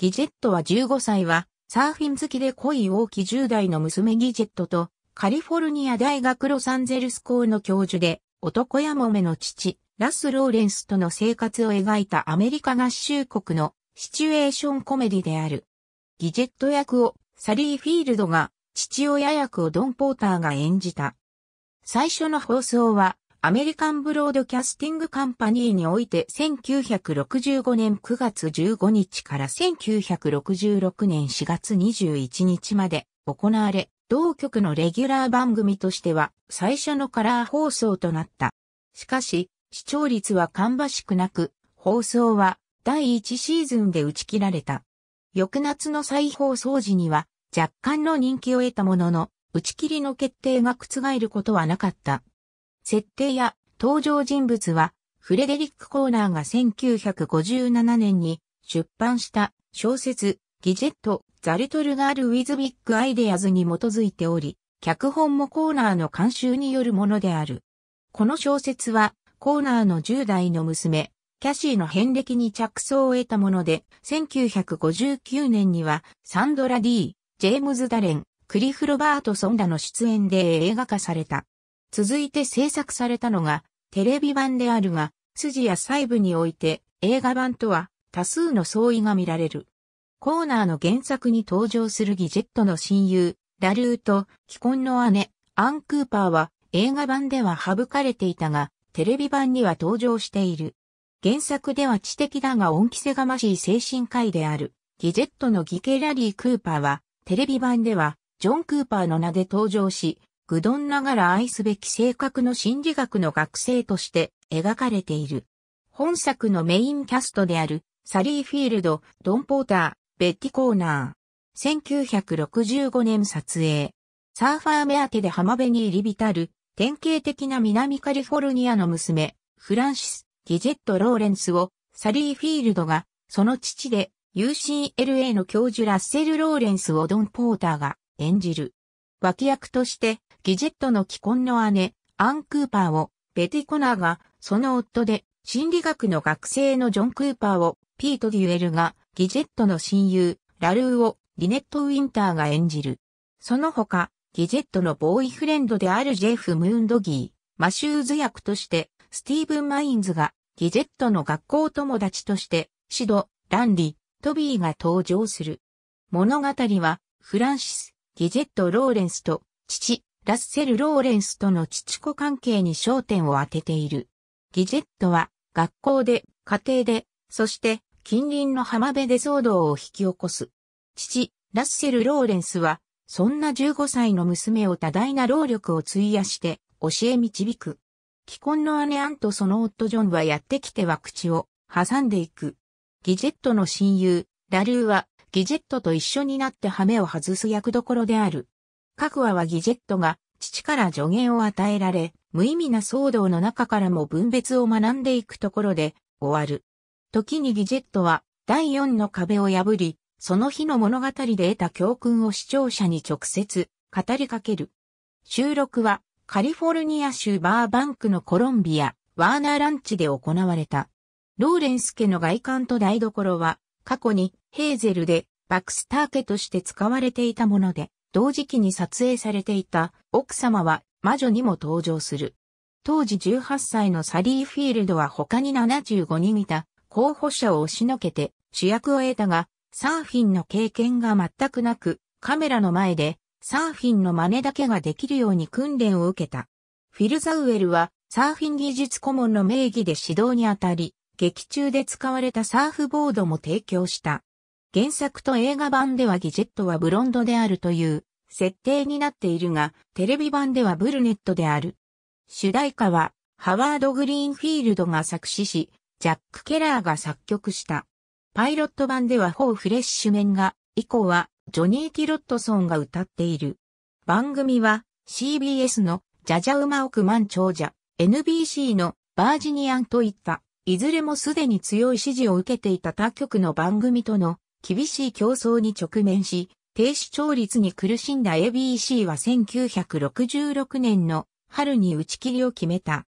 ギジェットは15歳は、サーフィン好きで恋多き10代の娘ギジェットと、カリフォルニア大学ロサンゼルス校の教授で、男やもめの父、ラス・ローレンスとの生活を描いたアメリカ合衆国のシチュエーションコメディである。ギジェット役をサリー・フィールドが、父親役をドン・ポーターが演じた。最初の放送はアメリカンブロードキャスティングカンパニーにおいて1965年9月15日から1966年4月21日まで行われ、同局のレギュラー番組としては最初のカラー放送となった。しかし、視聴率は芳しくなく、放送は第1シーズンで打ち切られた。翌夏の再放送時には若干の人気を得たものの、打ち切りの決定が覆ることはなかった。設定や登場人物は、フレデリック・コーナーが1957年に出版した小説、ギジェット・ザ・リトル・ガール・ウィズ・ビッグ・アイデアズに基づいており、脚本もコーナーの監修によるものである。この小説は、コーナーの10代の娘、キャシーの遍歴に着想を得たもので、1959年には、サンドラ・ D、ジェームズ・ダレン、クリフ・ロバートソンらの出演で映画化された。続いて制作されたのが、テレビ版であるが、筋や細部において映画版とは多数の相違が見られる。コーナーの原作に登場するギジェットの親友、ラルーと既婚の姉、アン・クーパーは映画版では省かれていたが、テレビ版には登場している。原作では知的だが恩着せがましい精神科医である、ギジェットのギケラリー・クーパーは、テレビ版では、ジョン・クーパーの名で登場し、愚鈍ながら愛すべき性格の心理学の学生として描かれている。本作のメインキャストである、サリー・フィールド、ドン・ポーター、ベッティ・コーナー。1965年撮影。サーファー目当てで浜辺に入り浸る、典型的な南カリフォルニアの娘、フランシス・ギジェット・ローレンスを、サリー・フィールドが、その父で、UCLA の教授ラッセル・ローレンスをドン・ポーターが演じる。脇役として、ギジェットの既婚の姉、アン・クーパーを、ベティ・コナーが、その夫で、心理学の学生のジョン・クーパーを、ピート・デュエルが、ギジェットの親友、ラルーを、リネット・ウィンターが演じる。その他、ギジェットのボーイフレンドであるジェフ・ムーンドギー、マシューズ役として、スティーブン・マインズが、ギジェットの学校友達として、シド、ランリ、トビーが登場する。物語は、フランシス、ギジェット・ローレンスと父、ラッセル・ローレンスとの父子関係に焦点を当てている。ギジェットは学校で、家庭で、そして近隣の浜辺で騒動を引き起こす。父、ラッセル・ローレンスは、そんな15歳の娘を多大な労力を費やして教え導く。既婚の姉アンとその夫ジョンはやってきては口を挟んでいく。ギジェットの親友、ラルーはギジェットと一緒になって羽目を外す役どころである。各話はギジェットが父から助言を与えられ、無意味な騒動の中からも分別を学んでいくところで終わる。時にギジェットは第四の壁を破り、その日の物語で得た教訓を視聴者に直接語りかける。収録はカリフォルニア州バーバンクのコロンビア、ワーナーランチで行われた。ローレンス家の外観と台所は過去にヘーゼルでバクスター家として使われていたもので、同時期に撮影されていた奥様は魔女にも登場する。当時18歳のサリーフィールドは他に75人いた候補者を押しのけて主役を得たが、サーフィンの経験が全くなく、カメラの前でサーフィンの真似だけができるように訓練を受けた。フィル・ザウエルはサーフィン技術顧問の名義で指導にあたり、劇中で使われたサーフボードも提供した。原作と映画版ではギジェットはブロンドであるという設定になっているが、テレビ版ではブルネットである。主題歌はハワード・グリーンフィールドが作詞し、ジャック・ケラーが作曲した。パイロット版ではホー・フレッシュメンが、以降はジョニー・ティロットソンが歌っている。番組は CBS のジャジャウマオクマン長者、NBC のバージニアンといった。いずれもすでに強い支持を受けていた他局の番組との厳しい競争に直面し、低視聴率に苦しんだ ABC は1966年の春に打ち切りを決めた。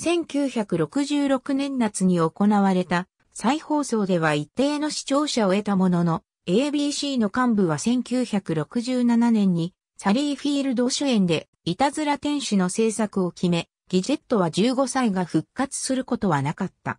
1966年夏に行われた再放送では一定の視聴者を得たものの、ABC の幹部は1967年にサリーフィールド主演でいたずら天使の制作を決め、ギジェットは15歳が復活することはなかった。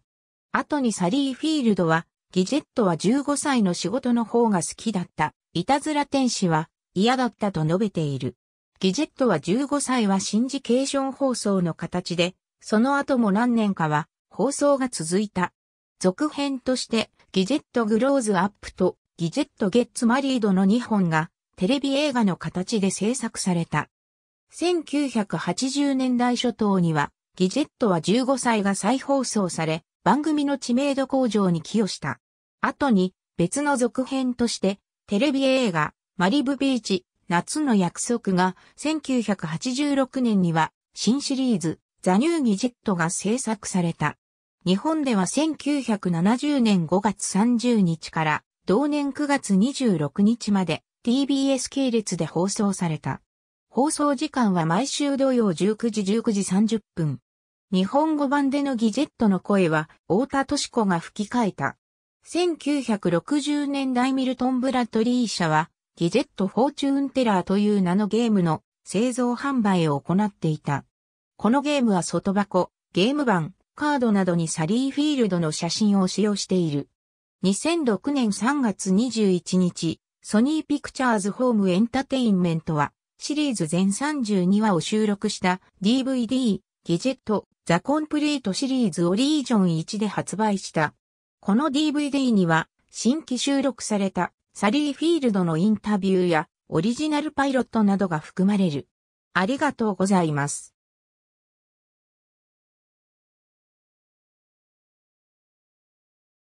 後にサリー・フィールドは、ギジェットは15歳の仕事の方が好きだった。いたずら天使は嫌だったと述べている。ギジェットは15歳はシンジケーション放送の形で、その後も何年かは放送が続いた。続編として、ギジェットグローズアップとギジェットゲッツマリードの2本がテレビ映画の形で制作された。1980年代初頭には、ギジェットは15歳が再放送され、番組の知名度向上に寄与した。後に、別の続編として、テレビ映画、マリブビーチ、夏の約束が、1986年には、新シリーズ、ザ・ニュー・ギジェットが制作された。日本では1970年5月30日から同年9月26日まで TBS 系列で放送された。放送時間は毎週土曜19時19時30分。日本語版でのギジェットの声は、太田敏子が吹き替えた。1960年代ミルトン・ブラッドリー社は、ギジェット・フォーチューン・テラーという名のゲームの製造販売を行っていた。このゲームは外箱、ゲーム版、カードなどにサリーフィールドの写真を使用している。2006年3月21日、ソニーピクチャーズホームエンタテインメントは、シリーズ全32話を収録した DVD ギジェットザ・コンプリートシリーズオリージョン1で発売した。この DVD には新規収録されたサリー・フィールドのインタビューやオリジナルパイロットなどが含まれる。ありがとうございます。